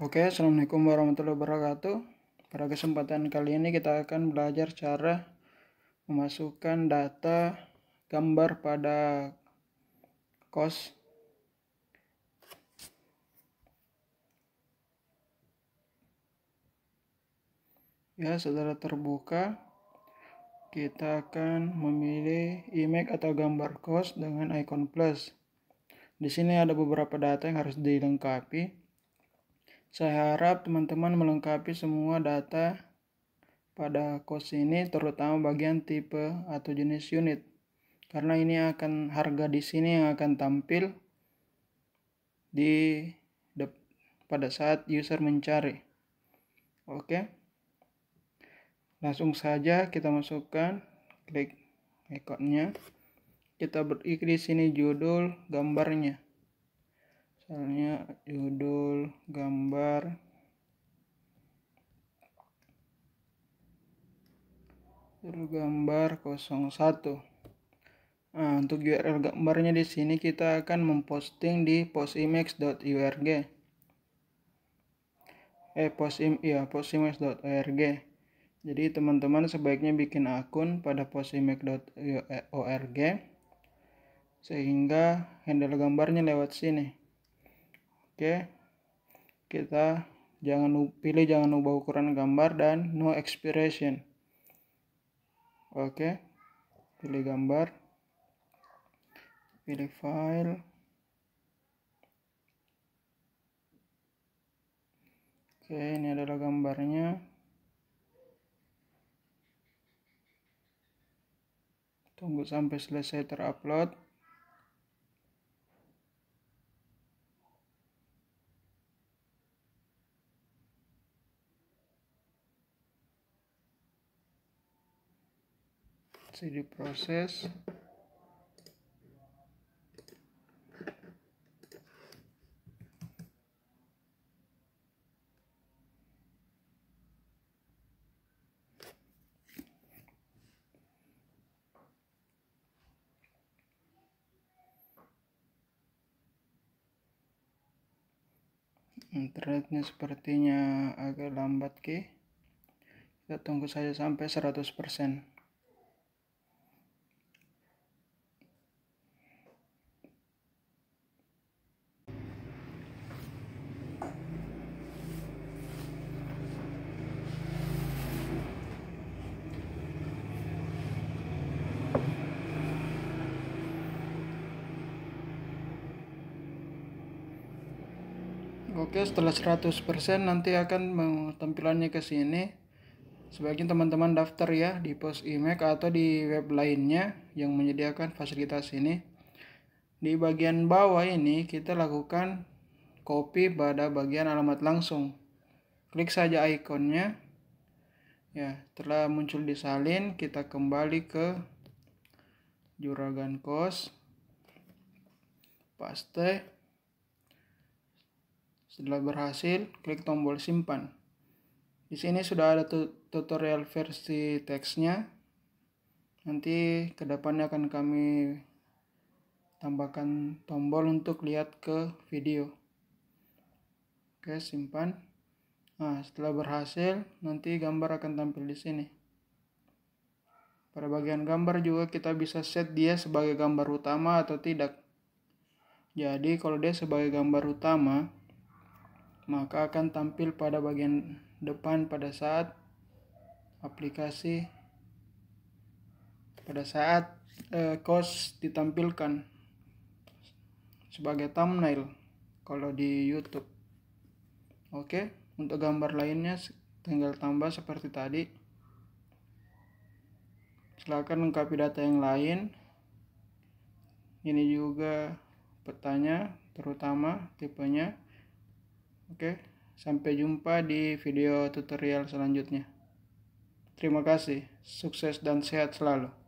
Oke, Assalamualaikum warahmatullahi wabarakatuh. Pada kesempatan kali ini kita akan belajar cara memasukkan data gambar pada kos. Ya, setelah terbuka. Kita akan memilih image atau gambar kos dengan icon plus. Di sini ada beberapa data yang harus dilengkapi saya harap teman-teman melengkapi semua data pada course ini terutama bagian tipe atau jenis unit karena ini akan harga di sini yang akan tampil di pada saat user mencari. Oke. Langsung saja kita masukkan klik ikonnya. Kita beri di sini judul gambarnya. Misalnya judul gambar 01 nah, untuk URL gambarnya di sini kita akan memposting di postimage.org eh postim ya postimage.org jadi teman-teman sebaiknya bikin akun pada postimage.org sehingga handle gambarnya lewat sini oke kita jangan pilih jangan ubah ukuran gambar dan no expiration oke pilih gambar pilih file oke ini adalah gambarnya tunggu sampai selesai terupload CD proses internetnya sepertinya agak lambat ki kita tunggu saja sampai 100% Oke, setelah 100% nanti akan tampilannya ke sini. Sebagian teman-teman daftar ya di pos IMEC atau di web lainnya yang menyediakan fasilitas ini. Di bagian bawah ini kita lakukan copy pada bagian alamat langsung. Klik saja ikonnya. Ya, telah muncul di salin, kita kembali ke juragan kos. Paste setelah berhasil, klik tombol simpan. Di sini sudah ada tutorial versi teksnya. Nanti kedepannya akan kami tambahkan tombol untuk lihat ke video. Oke, simpan. Nah, setelah berhasil, nanti gambar akan tampil di sini. Pada bagian gambar juga kita bisa set dia sebagai gambar utama atau tidak. Jadi kalau dia sebagai gambar utama, maka akan tampil pada bagian depan pada saat aplikasi pada saat eh, ditampilkan sebagai thumbnail kalau di YouTube. Oke, untuk gambar lainnya tinggal tambah seperti tadi. Silakan lengkapi data yang lain. Ini juga petanya, terutama tipenya. Oke, sampai jumpa di video tutorial selanjutnya. Terima kasih, sukses dan sehat selalu.